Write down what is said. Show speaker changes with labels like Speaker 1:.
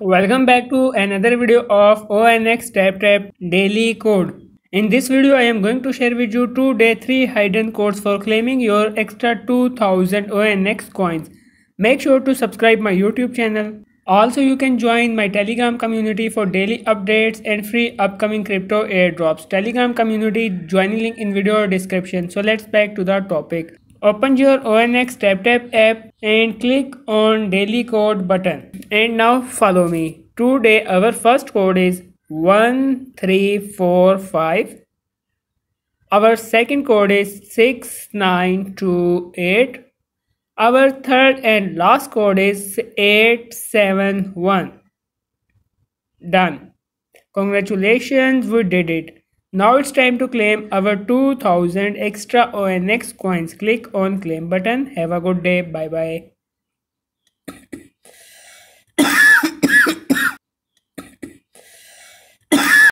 Speaker 1: Welcome back to another video of ONX Tap Daily Code. In this video, I am going to share with you 2 day 3 hidden codes for claiming your extra 2000 ONX coins. Make sure to subscribe my YouTube channel. Also, you can join my Telegram community for daily updates and free upcoming crypto airdrops. Telegram community joining link in video description. So let's back to the topic. Open your ONX Tap app and click on daily code button and now follow me today our first code is 1345 our second code is 6928 our third and last code is 871 done congratulations we did it now it's time to claim our 2000 extra ONX coins. Click on claim button. Have a good day. Bye bye.